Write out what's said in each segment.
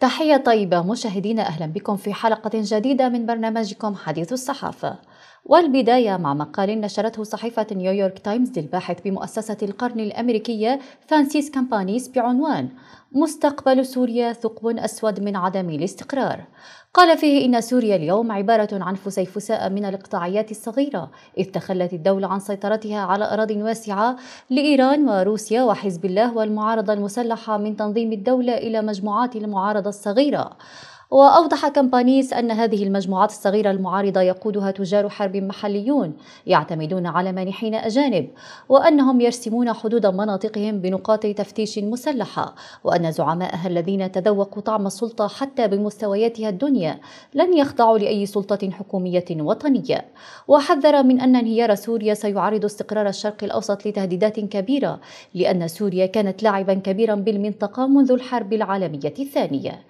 تحية طيبة مشاهدينا أهلا بكم في حلقة جديدة من برنامجكم حديث الصحافة والبداية مع مقال نشرته صحيفة نيويورك تايمز للباحث بمؤسسة القرن الأمريكية فانسيس كامبانيس بعنوان مستقبل سوريا ثقب أسود من عدم الاستقرار قال فيه إن سوريا اليوم عبارة عن فسيفساء من الإقطاعيات الصغيرة إذ تخلت الدولة عن سيطرتها على أراض واسعة لإيران وروسيا وحزب الله والمعارضة المسلحة من تنظيم الدولة إلى مجموعات المعارضة الصغيرة وأوضح كمبانيس أن هذه المجموعات الصغيرة المعارضة يقودها تجار حرب محليون يعتمدون على مانحين أجانب وأنهم يرسمون حدود مناطقهم بنقاط تفتيش مسلحة وأن زعماءها الذين تذوقوا طعم السلطة حتى بمستوياتها الدنيا لن يخضعوا لأي سلطة حكومية وطنية وحذر من أن انهيار سوريا سيعرض استقرار الشرق الأوسط لتهديدات كبيرة لأن سوريا كانت لاعبا كبيرا بالمنطقة منذ الحرب العالمية الثانية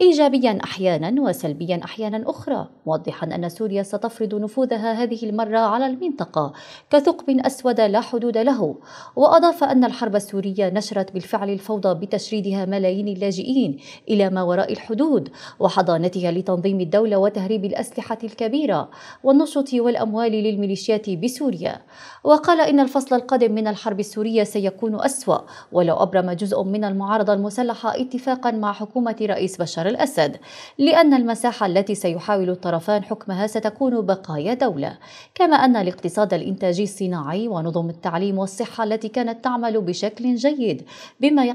إيجابيا أحيانا وسلبيا أحيانا أخرى موضحا أن سوريا ستفرض نفوذها هذه المرة على المنطقة كثقب أسود لا حدود له وأضاف أن الحرب السورية نشرت بالفعل الفوضى بتشريدها ملايين اللاجئين إلى ما وراء الحدود وحضانتها لتنظيم الدولة وتهريب الأسلحة الكبيرة والنشط والأموال للميليشيات بسوريا وقال إن الفصل القادم من الحرب السورية سيكون أسوأ ولو أبرم جزء من المعارضة المسلحة اتفاقا مع حكومة رئيس بشار الأسد لأن المساحة التي سيحاول الطرفان حكمها ستكون بقايا دولة، كما أن الاقتصاد الإنتاجي الصناعي ونظم التعليم والصحة التي كانت تعمل بشكل جيد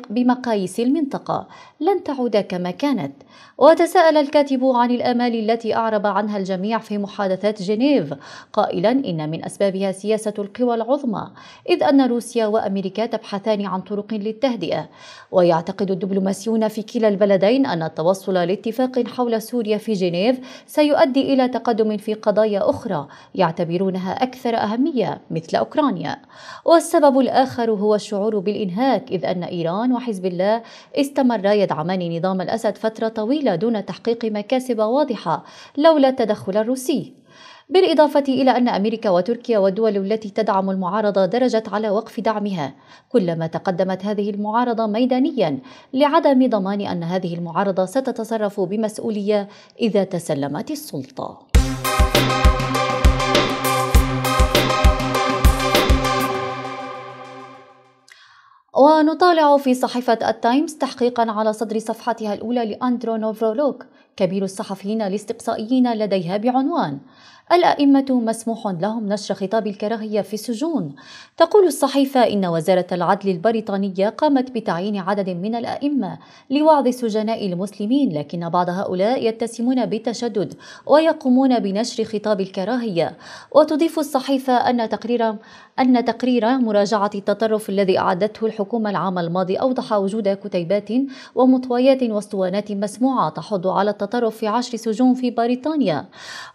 بمقاييس المنطقة لن تعود كما كانت. وتساءل الكاتب عن الآمال التي أعرب عنها الجميع في محادثات جنيف، قائلا إن من أسبابها سياسة القوى العظمى، إذ أن روسيا وأمريكا تبحثان عن طرق للتهدئة. ويعتقد الدبلوماسيون في كلا البلدين أن التوصل لاتفاق اتفاق حول سوريا في جنيف سيؤدي إلى تقدم في قضايا أخرى يعتبرونها أكثر أهمية مثل أوكرانيا والسبب الآخر هو الشعور بالإنهاك إذ أن إيران وحزب الله استمرا يدعمان نظام الأسد فترة طويلة دون تحقيق مكاسب واضحة لولا التدخل الروسي بالإضافة إلى أن أمريكا وتركيا والدول التي تدعم المعارضة درجت على وقف دعمها كلما تقدمت هذه المعارضة ميدانيا لعدم ضمان أن هذه المعارضة ستتصرف بمسؤولية إذا تسلمت السلطة. ونطالع في صحيفة التايمز تحقيقا على صدر صفحتها الأولى لأندرو نوفرولوك كبير الصحفيين الاستقصائيين لديها بعنوان الأئمة مسموح لهم نشر خطاب الكراهية في السجون تقول الصحيفة إن وزارة العدل البريطانية قامت بتعيين عدد من الأئمة لوعظ سجناء المسلمين لكن بعض هؤلاء يتسمون بالتشدد ويقومون بنشر خطاب الكراهية وتضيف الصحيفة أن تقرير أن تقرير مراجعة التطرف الذي أعدته الحكومة العام الماضي أوضح وجود كتيبات ومطويات واسطوانات مسموعة تحض على التطرف في عشر سجون في بريطانيا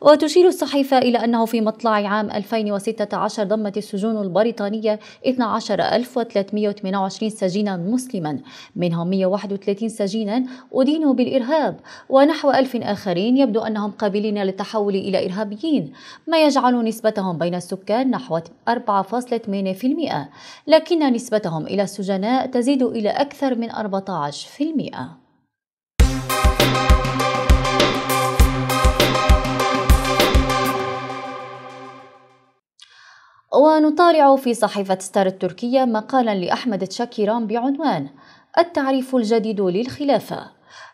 وتشير الصحيفة بالإضافة إلى أنه في مطلع عام 2016 ضمت السجون البريطانية 12328 سجينا مسلما منهم 131 سجينا أدينوا بالإرهاب ونحو ألف آخرين يبدو أنهم قابلين للتحول إلى إرهابيين ما يجعل نسبتهم بين السكان نحو 4.8% لكن نسبتهم إلى السجناء تزيد إلى أكثر من 14% ونطالع في صحيفة ستار التركية مقالا لأحمد تشاكيران بعنوان التعريف الجديد للخلافة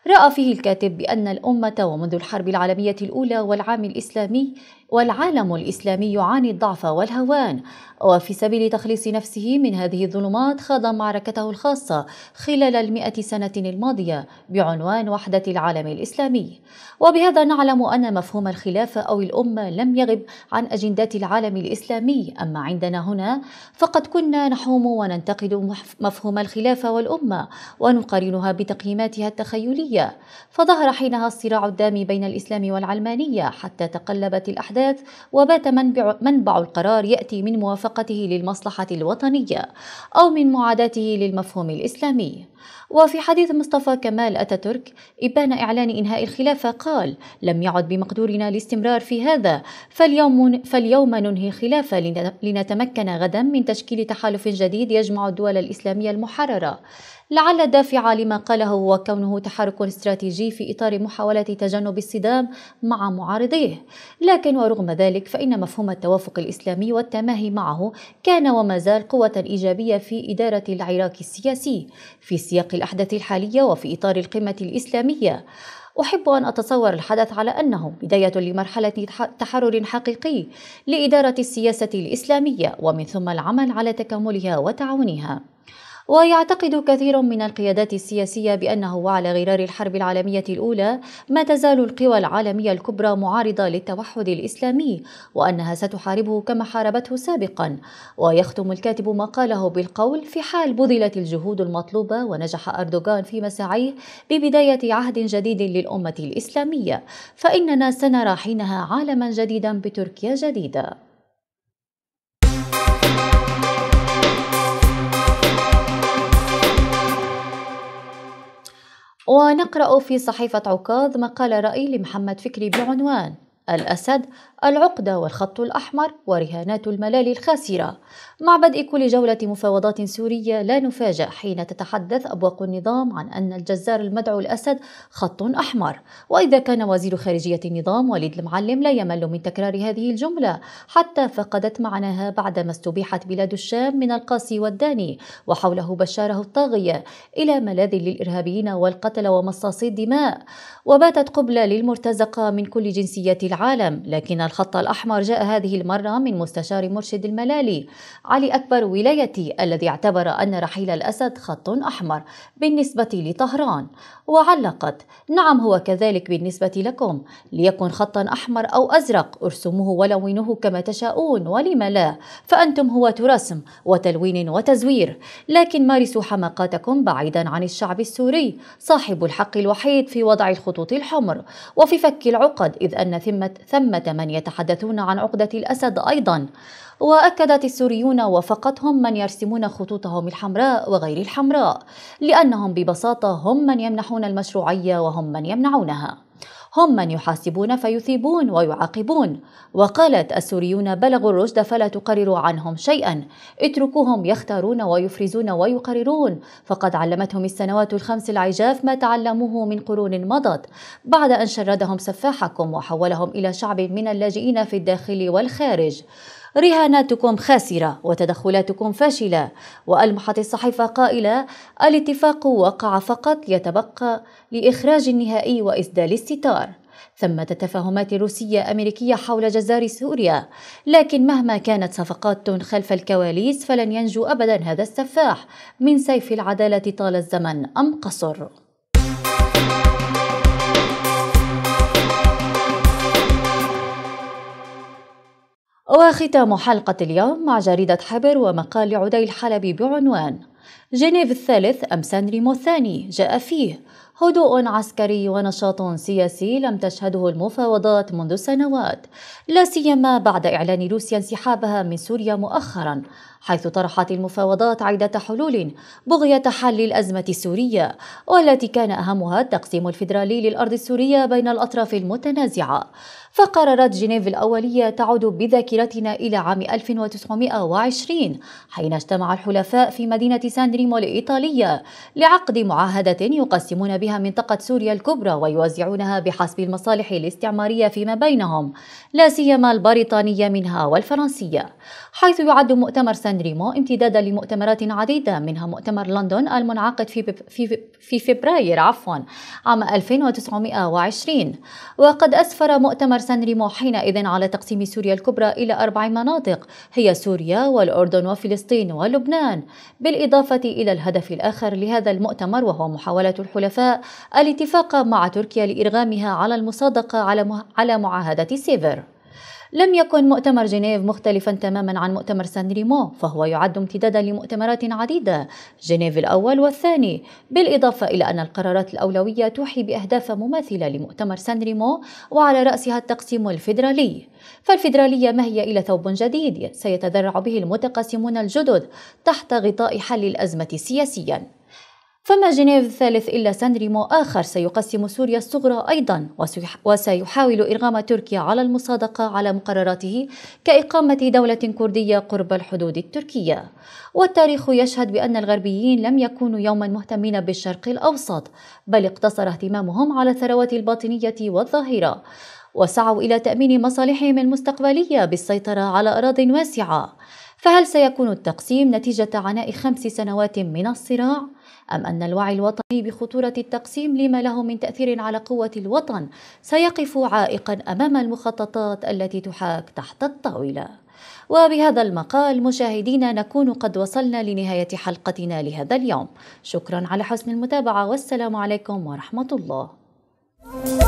رأى فيه الكاتب بأن الأمة ومنذ الحرب العالمية الأولى والعام الإسلامي والعالم الإسلامي يعاني الضعف والهوان وفي سبيل تخليص نفسه من هذه الظلمات خاض معركته الخاصة خلال المئة سنة الماضية بعنوان وحدة العالم الإسلامي وبهذا نعلم أن مفهوم الخلافة أو الأمة لم يغب عن أجندات العالم الإسلامي أما عندنا هنا فقد كنا نحوم وننتقد مفهوم الخلافة والأمة ونقارنها بتقييماتها التخيلية الأموية فظهر حينها الصراع الدامي بين الإسلام والعلمانية حتى تقلبت الأحداث وبات منبع, منبع القرار يأتي من موافقته للمصلحة الوطنية أو من معاداته للمفهوم الإسلامي وفي حديث مصطفى كمال أتاتورك إبان إعلان إنهاء الخلافة قال لم يعد بمقدورنا الاستمرار في هذا فاليوم, فاليوم ننهي الخلافة لنتمكن غدا من تشكيل تحالف جديد يجمع الدول الإسلامية المحررة لعل الدافع لما قاله هو كونه تحرك استراتيجي في إطار محاولة تجنب الصدام مع معارضيه لكن ورغم ذلك فإن مفهوم التوافق الإسلامي والتماهي معه كان وما زال قوة إيجابية في إدارة العراق السياسي في سياق الأحداث الحالية وفي إطار القمة الإسلامية أحب أن أتصور الحدث على أنه بداية لمرحلة تحرر حقيقي لإدارة السياسة الإسلامية ومن ثم العمل على تكاملها وتعاونها ويعتقد كثير من القيادات السياسية بأنه وعلى غرار الحرب العالمية الأولى ما تزال القوى العالمية الكبرى معارضة للتوحد الإسلامي وأنها ستحاربه كما حاربته سابقا ويختم الكاتب مقاله بالقول في حال بذلت الجهود المطلوبة ونجح أردوغان في مساعيه ببداية عهد جديد للأمة الإسلامية فإننا سنرى حينها عالما جديدا بتركيا جديدة ونقرأ في صحيفة عكاظ مقال رأي لمحمد فكري بعنوان الأسد العقدة والخط الأحمر ورهانات الملال الخاسرة مع بدء كل جولة مفاوضات سورية لا نفاجأ حين تتحدث أبواق النظام عن أن الجزار المدعو الأسد خط أحمر وإذا كان وزير خارجية النظام وليد المعلم لا يمل من تكرار هذه الجملة حتى فقدت معناها بعدما استبيحت بلاد الشام من القاسي والداني وحوله بشاره الطاغية إلى ملاذ للإرهابيين والقتل ومصاصي الدماء وباتت قبلة للمرتزقة من كل جنسيات العالم لكن الخط الأحمر جاء هذه المرة من مستشار مرشد الملالي علي أكبر ولايتي الذي اعتبر أن رحيل الأسد خط أحمر بالنسبة لطهران وعلقت نعم هو كذلك بالنسبة لكم ليكن خطا أحمر أو أزرق ارسموه ولونوه كما تشاءون ولم لا فأنتم هو رسم وتلوين وتزوير لكن مارسوا حماقاتكم بعيدا عن الشعب السوري صاحب الحق الوحيد في وضع الخطوط الحمر وفي فك العقد إذ أن ثمة ثمة من يتحدثون عن عقدة الأسد أيضا وأكدت السوريون وفقتهم من يرسمون خطوطهم الحمراء وغير الحمراء لأنهم ببساطة هم من يمنحون المشروعية وهم من يمنعونها هم من يحاسبون فيثيبون ويعاقبون وقالت السوريون بلغوا الرشد فلا تقرروا عنهم شيئا اتركوهم يختارون ويفرزون ويقررون فقد علمتهم السنوات الخمس العجاف ما تعلموه من قرون مضت بعد أن شردهم سفاحكم وحولهم إلى شعب من اللاجئين في الداخل والخارج رهاناتكم خاسرة وتدخلاتكم فاشلة وألمحت الصحيفة قائلة الاتفاق وقع فقط يتبقى لإخراج النهائي وإسدال الستار ثمة تفاهمات روسية أمريكية حول جزار سوريا لكن مهما كانت صفقات خلف الكواليس فلن ينجو أبدا هذا السفاح من سيف العدالة طال الزمن أم قصر وختام حلقة اليوم مع جريدة حبر ومقال عدي الحلبي بعنوان جنيف الثالث أم سان ريمو الثاني جاء فيه هدوء عسكري ونشاط سياسي لم تشهده المفاوضات منذ سنوات لا سيما بعد إعلان روسيا انسحابها من سوريا مؤخرا حيث طرحت المفاوضات عدة حلول بغية حل الأزمة السورية والتي كان أهمها التقسيم الفيدرالي للأرض السورية بين الأطراف المتنازعة فقررت جنيف الأولية تعود بذاكرتنا إلى عام 1920 حين اجتمع الحلفاء في مدينة سان ريمو الإيطالية لعقد معاهدة يقسمون بها منطقة سوريا الكبرى ويوزعونها بحسب المصالح الاستعمارية فيما بينهم لا سيما البريطانية منها والفرنسية حيث يعد مؤتمر سان ريمو امتدادا لمؤتمرات عديدة منها مؤتمر لندن المنعقد في, في, في فبراير عفوا عام 1920 وقد أسفر مؤتمر سان ريمو حينئذ على تقسيم سوريا الكبرى إلى أربع مناطق هي سوريا والأردن وفلسطين ولبنان بالإضافة إلى الهدف الآخر لهذا المؤتمر وهو محاولة الحلفاء الاتفاق مع تركيا لإرغامها على المصادقة على معاهدة سيفر لم يكن مؤتمر جنيف مختلفا تماما عن مؤتمر سان ريمو فهو يعد امتدادا لمؤتمرات عديدة جنيف الأول والثاني بالإضافة إلى أن القرارات الأولوية توحي بأهداف مماثلة لمؤتمر سان ريمو وعلى رأسها التقسيم الفيدرالي فالفيدرالية ما هي إلى ثوب جديد سيتذرع به المتقاسمون الجدد تحت غطاء حل الأزمة سياسيا فما جنيف الثالث إلا سان ريمو آخر سيقسم سوريا الصغرى أيضا وسيحاول إرغام تركيا على المصادقة على مقرراته كإقامة دولة كردية قرب الحدود التركية والتاريخ يشهد بأن الغربيين لم يكونوا يوما مهتمين بالشرق الأوسط بل اقتصر اهتمامهم على الثروات الباطنية والظاهرة وسعوا إلى تأمين مصالحهم المستقبلية بالسيطرة على أراضٍ واسعة فهل سيكون التقسيم نتيجة عناء خمس سنوات من الصراع؟ أم أن الوعي الوطني بخطورة التقسيم لما له من تأثير على قوة الوطن سيقف عائقا أمام المخططات التي تحاك تحت الطاولة وبهذا المقال مشاهدينا نكون قد وصلنا لنهاية حلقتنا لهذا اليوم شكرا على حسن المتابعة والسلام عليكم ورحمة الله